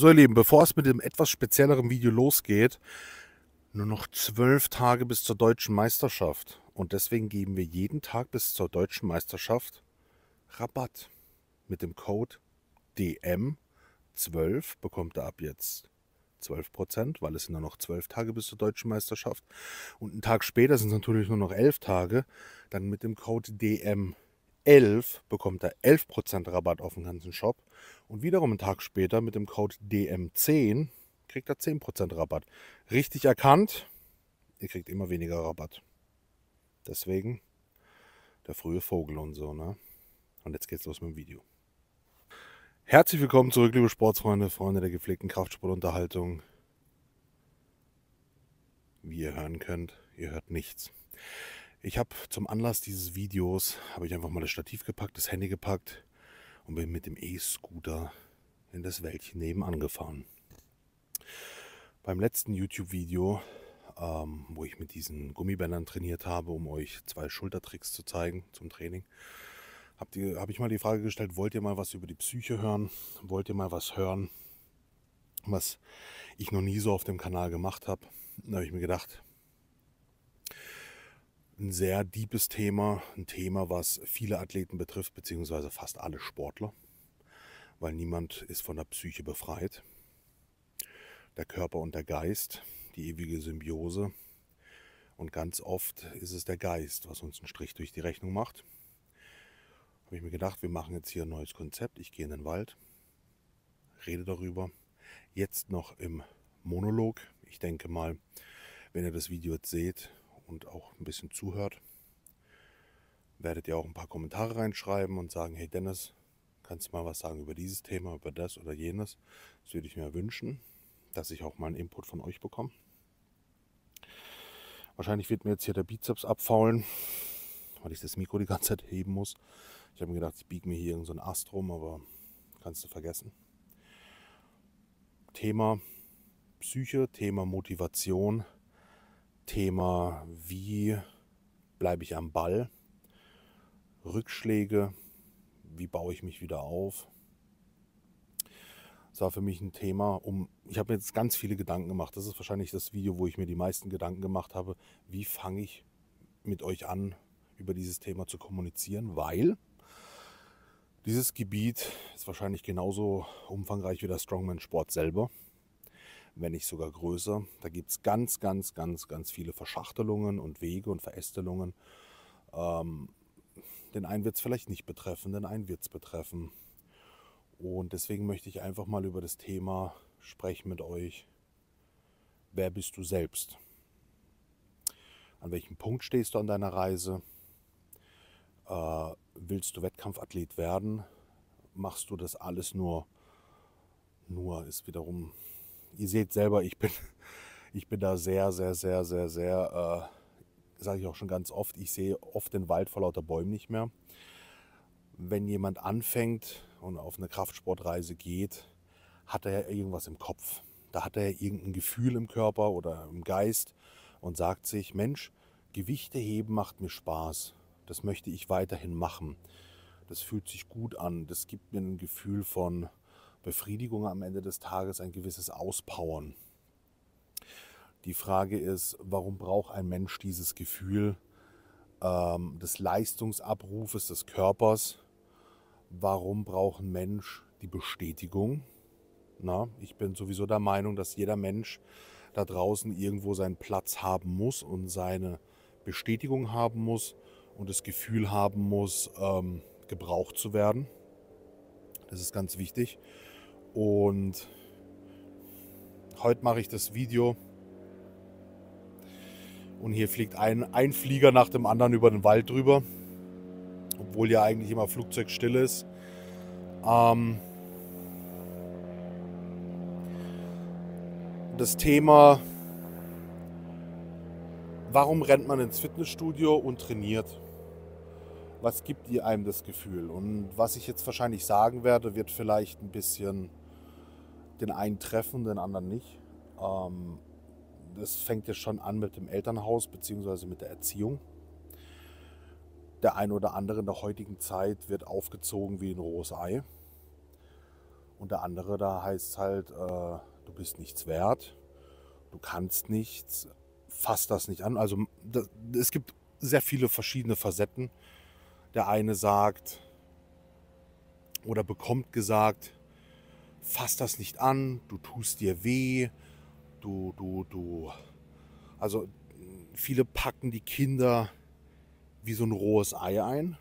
So ihr Lieben, bevor es mit dem etwas spezielleren Video losgeht, nur noch zwölf Tage bis zur deutschen Meisterschaft. Und deswegen geben wir jeden Tag bis zur deutschen Meisterschaft Rabatt. Mit dem Code DM12 bekommt ihr ab jetzt 12 weil es sind nur noch 12 Tage bis zur deutschen Meisterschaft. Und einen Tag später sind es natürlich nur noch 11 Tage. Dann mit dem Code DM 12 11 bekommt er 11% Rabatt auf den ganzen Shop. Und wiederum einen Tag später mit dem Code DM10 kriegt er 10% Rabatt. Richtig erkannt, ihr kriegt immer weniger Rabatt. Deswegen der frühe Vogel und so, ne? Und jetzt geht's los mit dem Video. Herzlich willkommen zurück, liebe Sportsfreunde, Freunde der gepflegten Kraftsportunterhaltung. Wie ihr hören könnt, ihr hört nichts. Ich habe zum Anlass dieses Videos, habe ich einfach mal das Stativ gepackt, das Handy gepackt und bin mit dem E-Scooter in das Wäldchen nebenan gefahren. Beim letzten YouTube-Video, ähm, wo ich mit diesen Gummibändern trainiert habe, um euch zwei Schultertricks zu zeigen zum Training, habe hab ich mal die Frage gestellt, wollt ihr mal was über die Psyche hören? Wollt ihr mal was hören, was ich noch nie so auf dem Kanal gemacht habe? Da habe ich mir gedacht, ein sehr deepes Thema, ein Thema, was viele Athleten betrifft, beziehungsweise fast alle Sportler, weil niemand ist von der Psyche befreit. Der Körper und der Geist, die ewige Symbiose. Und ganz oft ist es der Geist, was uns einen Strich durch die Rechnung macht. Habe ich mir gedacht, wir machen jetzt hier ein neues Konzept. Ich gehe in den Wald, rede darüber. Jetzt noch im Monolog. Ich denke mal, wenn ihr das Video jetzt seht, und auch ein bisschen zuhört, werdet ihr auch ein paar Kommentare reinschreiben und sagen, hey Dennis, kannst du mal was sagen über dieses Thema, über das oder jenes. Das würde ich mir wünschen, dass ich auch mal einen Input von euch bekomme. Wahrscheinlich wird mir jetzt hier der Bizeps abfaulen, weil ich das Mikro die ganze Zeit heben muss. Ich habe mir gedacht, ich biege mir hier irgendeinen so Ast rum, aber kannst du vergessen. Thema Psyche, Thema Motivation. Thema, wie bleibe ich am Ball, Rückschläge, wie baue ich mich wieder auf. Das war für mich ein Thema, um ich habe mir jetzt ganz viele Gedanken gemacht. Das ist wahrscheinlich das Video, wo ich mir die meisten Gedanken gemacht habe, wie fange ich mit euch an, über dieses Thema zu kommunizieren, weil dieses Gebiet ist wahrscheinlich genauso umfangreich wie der Strongman Sport selber wenn nicht sogar größer. Da gibt es ganz, ganz, ganz, ganz viele Verschachtelungen und Wege und Verästelungen. Ähm, den einen wird es vielleicht nicht betreffen, den einen wird es betreffen. Und deswegen möchte ich einfach mal über das Thema sprechen mit euch. Wer bist du selbst? An welchem Punkt stehst du an deiner Reise? Äh, willst du Wettkampfathlet werden? Machst du das alles nur? Nur ist wiederum ihr seht selber, ich bin, ich bin da sehr, sehr, sehr, sehr, sehr, äh, sage ich auch schon ganz oft, ich sehe oft den Wald vor lauter Bäumen nicht mehr. Wenn jemand anfängt und auf eine Kraftsportreise geht, hat er ja irgendwas im Kopf. Da hat er ja irgendein Gefühl im Körper oder im Geist und sagt sich, Mensch, Gewichte heben macht mir Spaß. Das möchte ich weiterhin machen. Das fühlt sich gut an. Das gibt mir ein Gefühl von, Befriedigung am Ende des Tages ein gewisses Auspowern. Die Frage ist, warum braucht ein Mensch dieses Gefühl ähm, des Leistungsabrufes des Körpers? Warum braucht ein Mensch die Bestätigung? Na, ich bin sowieso der Meinung, dass jeder Mensch da draußen irgendwo seinen Platz haben muss und seine Bestätigung haben muss und das Gefühl haben muss, ähm, gebraucht zu werden. Das ist ganz wichtig. Und heute mache ich das Video. Und hier fliegt ein, ein Flieger nach dem anderen über den Wald drüber. Obwohl ja eigentlich immer Flugzeugstill ist. Ähm das Thema, warum rennt man ins Fitnessstudio und trainiert? Was gibt ihr einem das Gefühl? Und was ich jetzt wahrscheinlich sagen werde, wird vielleicht ein bisschen den einen treffen, den anderen nicht. Ähm, das fängt ja schon an mit dem Elternhaus bzw. mit der Erziehung. Der ein oder andere in der heutigen Zeit wird aufgezogen wie ein rohes Ei. Und der andere, da heißt es halt, äh, du bist nichts wert, du kannst nichts, fass das nicht an. Also das, es gibt sehr viele verschiedene Facetten. Der eine sagt oder bekommt gesagt, fass das nicht an, du tust dir weh, du, du, du. Also viele packen die Kinder wie so ein rohes Ei ein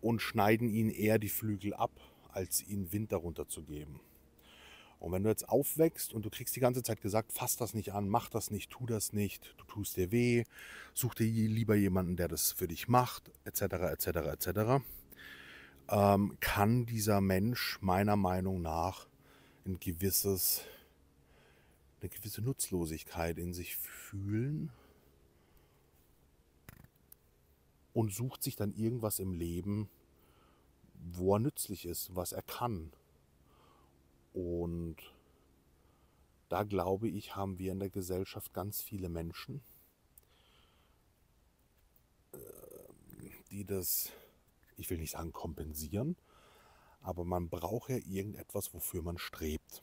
und schneiden ihnen eher die Flügel ab, als ihnen Wind darunter zu geben. Und wenn du jetzt aufwächst und du kriegst die ganze Zeit gesagt, fass das nicht an, mach das nicht, tu das nicht, du tust dir weh, such dir lieber jemanden, der das für dich macht, etc., etc., etc., ähm, kann dieser Mensch meiner Meinung nach ein gewisses, eine gewisse Nutzlosigkeit in sich fühlen und sucht sich dann irgendwas im Leben, wo er nützlich ist, was er kann. Und da glaube ich, haben wir in der Gesellschaft ganz viele Menschen, äh, die das ich will nicht sagen kompensieren, aber man braucht ja irgendetwas, wofür man strebt.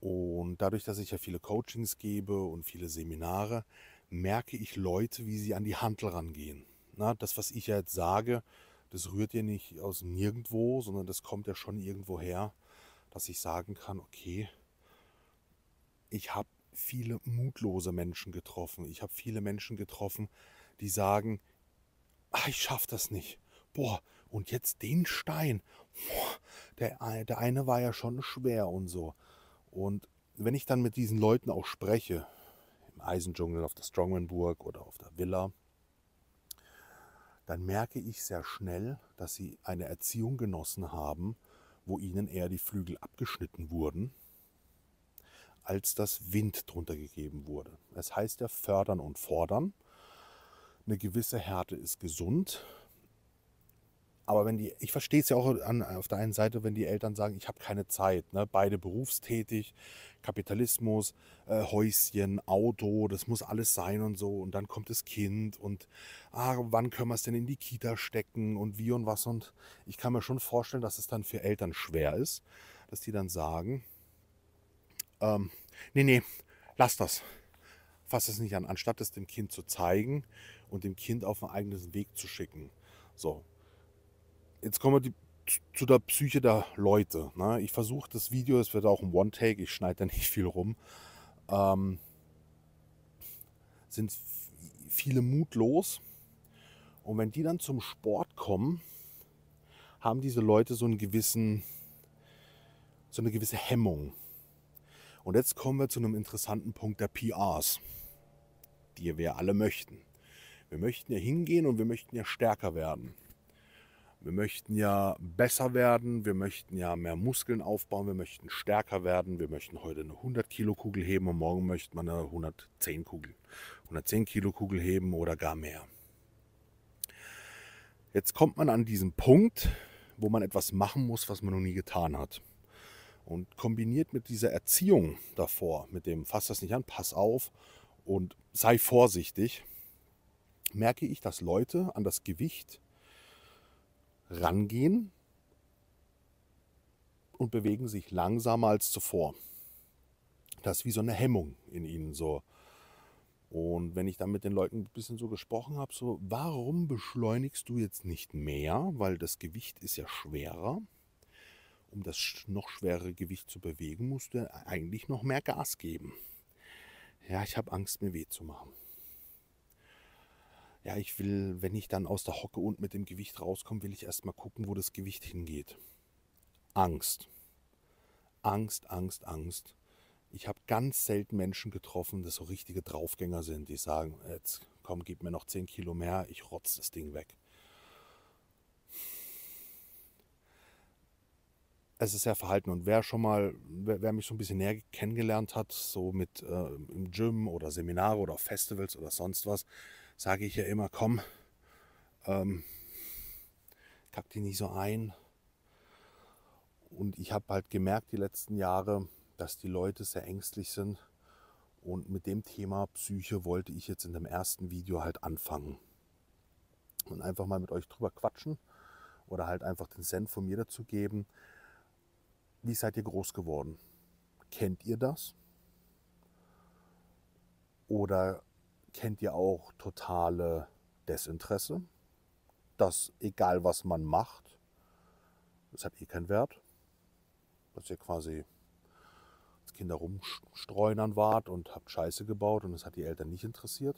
Und dadurch, dass ich ja viele Coachings gebe und viele Seminare, merke ich Leute, wie sie an die Handel rangehen. Na, das, was ich ja jetzt sage, das rührt ja nicht aus nirgendwo, sondern das kommt ja schon irgendwo her, dass ich sagen kann, okay, ich habe viele mutlose Menschen getroffen. Ich habe viele Menschen getroffen, die sagen, ach, ich schaffe das nicht. Boah, und jetzt den Stein. der, der eine war ja schon schwer und so. Und wenn ich dann mit diesen Leuten auch spreche, im Eisendschungel, auf der Strongmanburg oder auf der Villa, dann merke ich sehr schnell, dass sie eine Erziehung genossen haben, wo ihnen eher die Flügel abgeschnitten wurden, als dass Wind drunter gegeben wurde. Es das heißt ja fördern und fordern eine gewisse Härte ist gesund. Aber wenn die, ich verstehe es ja auch an, auf der einen Seite, wenn die Eltern sagen, ich habe keine Zeit, ne? beide berufstätig, Kapitalismus, äh, Häuschen, Auto, das muss alles sein und so. Und dann kommt das Kind und ah, wann können wir es denn in die Kita stecken und wie und was. Und ich kann mir schon vorstellen, dass es dann für Eltern schwer ist, dass die dann sagen, ähm, nee, nee, lass das. Fass es nicht an. Anstatt es dem Kind zu zeigen, und dem Kind auf einen eigenen Weg zu schicken. So, jetzt kommen wir die, zu der Psyche der Leute. Ne? Ich versuche das Video, es wird auch ein One-Take, ich schneide da nicht viel rum. Ähm, sind viele mutlos. Und wenn die dann zum Sport kommen, haben diese Leute so einen gewissen, so eine gewisse Hemmung. Und jetzt kommen wir zu einem interessanten Punkt der PRs, die wir alle möchten. Wir möchten ja hingehen und wir möchten ja stärker werden. Wir möchten ja besser werden, wir möchten ja mehr Muskeln aufbauen, wir möchten stärker werden, wir möchten heute eine 100 Kilo Kugel heben und morgen möchte man eine 110 Kugel, 110 Kilo Kugel heben oder gar mehr. Jetzt kommt man an diesen Punkt, wo man etwas machen muss, was man noch nie getan hat. Und kombiniert mit dieser Erziehung davor, mit dem fass das nicht an, pass auf und sei vorsichtig, merke ich, dass Leute an das Gewicht rangehen und bewegen sich langsamer als zuvor. Das ist wie so eine Hemmung in ihnen so. Und wenn ich dann mit den Leuten ein bisschen so gesprochen habe, so, warum beschleunigst du jetzt nicht mehr? Weil das Gewicht ist ja schwerer. Um das noch schwerere Gewicht zu bewegen, musst du eigentlich noch mehr Gas geben. Ja, ich habe Angst, mir weh zu machen ja, ich will, wenn ich dann aus der Hocke und mit dem Gewicht rauskomme, will ich erstmal gucken, wo das Gewicht hingeht. Angst. Angst, Angst, Angst. Ich habe ganz selten Menschen getroffen, die so richtige Draufgänger sind, die sagen, jetzt komm, gib mir noch 10 Kilo mehr, ich rotze das Ding weg. es ist sehr verhalten. Und wer schon mal, wer, wer, mich so ein bisschen näher kennengelernt hat, so mit äh, im Gym oder Seminare oder Festivals oder sonst was, sage ich ja immer, komm, ähm, kack dich nicht so ein. Und ich habe halt gemerkt die letzten Jahre, dass die Leute sehr ängstlich sind. Und mit dem Thema Psyche wollte ich jetzt in dem ersten Video halt anfangen. Und einfach mal mit euch drüber quatschen oder halt einfach den Cent von mir dazu geben. Wie seid ihr groß geworden? Kennt ihr das? Oder kennt ihr auch totale Desinteresse, dass egal was man macht, das hat eh keinen Wert, dass ihr quasi als Kinder rumstreunern wart und habt Scheiße gebaut und das hat die Eltern nicht interessiert.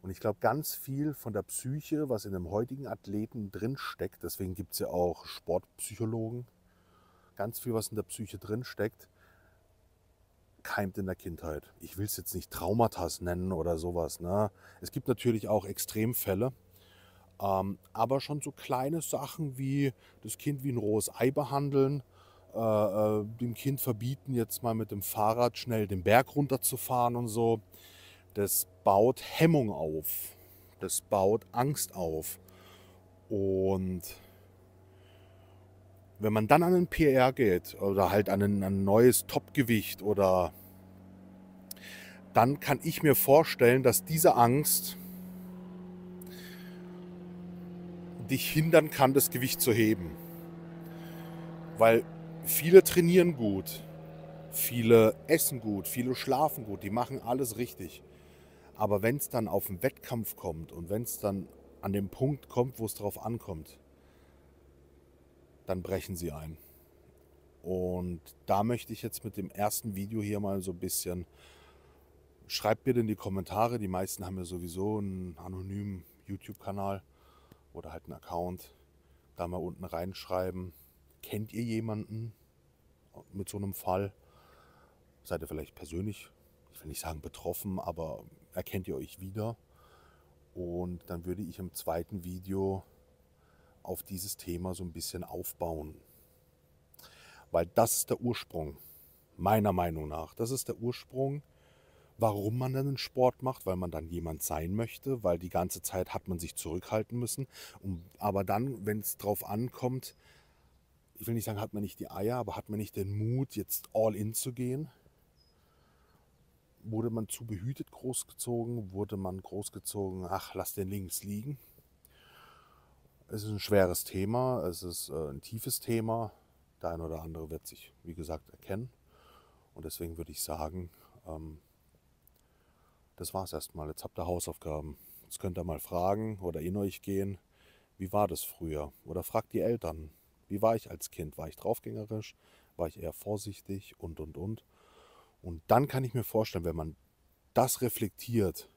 Und ich glaube, ganz viel von der Psyche, was in dem heutigen Athleten drinsteckt, deswegen gibt es ja auch Sportpsychologen, ganz viel, was in der Psyche drinsteckt, keimt in der Kindheit. Ich will es jetzt nicht Traumatas nennen oder sowas. Ne? Es gibt natürlich auch Extremfälle, ähm, aber schon so kleine Sachen wie das Kind wie ein rohes Ei behandeln, äh, äh, dem Kind verbieten, jetzt mal mit dem Fahrrad schnell den Berg runterzufahren und so. Das baut Hemmung auf. Das baut Angst auf. Und wenn man dann an einen PR geht oder halt an ein, ein neues Topgewicht oder dann kann ich mir vorstellen, dass diese Angst dich hindern kann, das Gewicht zu heben. Weil viele trainieren gut, viele essen gut, viele schlafen gut, die machen alles richtig. Aber wenn es dann auf den Wettkampf kommt und wenn es dann an den Punkt kommt, wo es darauf ankommt, dann brechen sie ein. Und da möchte ich jetzt mit dem ersten Video hier mal so ein bisschen, schreibt mir in die Kommentare, die meisten haben ja sowieso einen anonymen YouTube-Kanal oder halt einen Account, da mal unten reinschreiben, kennt ihr jemanden mit so einem Fall? Seid ihr vielleicht persönlich, ich will nicht sagen betroffen, aber erkennt ihr euch wieder? Und dann würde ich im zweiten Video auf dieses Thema so ein bisschen aufbauen. Weil das ist der Ursprung, meiner Meinung nach. Das ist der Ursprung, warum man dann einen Sport macht, weil man dann jemand sein möchte, weil die ganze Zeit hat man sich zurückhalten müssen. aber dann, wenn es drauf ankommt, ich will nicht sagen, hat man nicht die Eier, aber hat man nicht den Mut, jetzt all in zu gehen? Wurde man zu behütet großgezogen? Wurde man großgezogen, ach, lass den links liegen? Es ist ein schweres Thema, es ist äh, ein tiefes Thema. Der ein oder andere wird sich, wie gesagt, erkennen. Und deswegen würde ich sagen, ähm, das war es erstmal. Jetzt habt ihr Hausaufgaben. Jetzt könnt ihr mal fragen oder in euch gehen, wie war das früher? Oder fragt die Eltern, wie war ich als Kind? War ich draufgängerisch? War ich eher vorsichtig? Und, und, und. Und dann kann ich mir vorstellen, wenn man das reflektiert,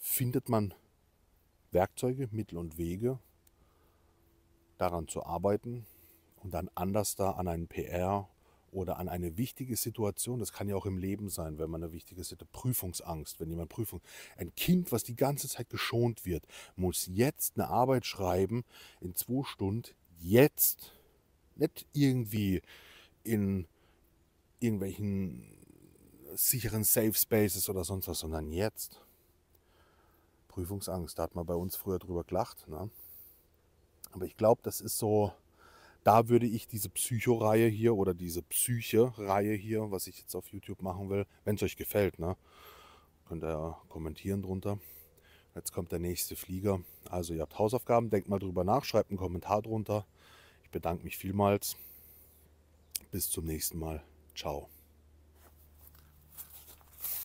findet man Werkzeuge, Mittel und Wege, daran zu arbeiten und dann anders da an einen PR oder an eine wichtige Situation, das kann ja auch im Leben sein, wenn man eine wichtige Situation, Prüfungsangst, wenn jemand Prüfung, ein Kind, was die ganze Zeit geschont wird, muss jetzt eine Arbeit schreiben in zwei Stunden, jetzt, nicht irgendwie in irgendwelchen sicheren Safe Spaces oder sonst was, sondern jetzt. Prüfungsangst, da hat man bei uns früher drüber gelacht. Ne? Aber ich glaube, das ist so, da würde ich diese Psycho-Reihe hier oder diese Psyche-Reihe hier, was ich jetzt auf YouTube machen will, wenn es euch gefällt, ne? Könnt ihr ja kommentieren drunter. Jetzt kommt der nächste Flieger. Also ihr habt Hausaufgaben, denkt mal drüber nach, schreibt einen Kommentar drunter. Ich bedanke mich vielmals. Bis zum nächsten Mal. Ciao.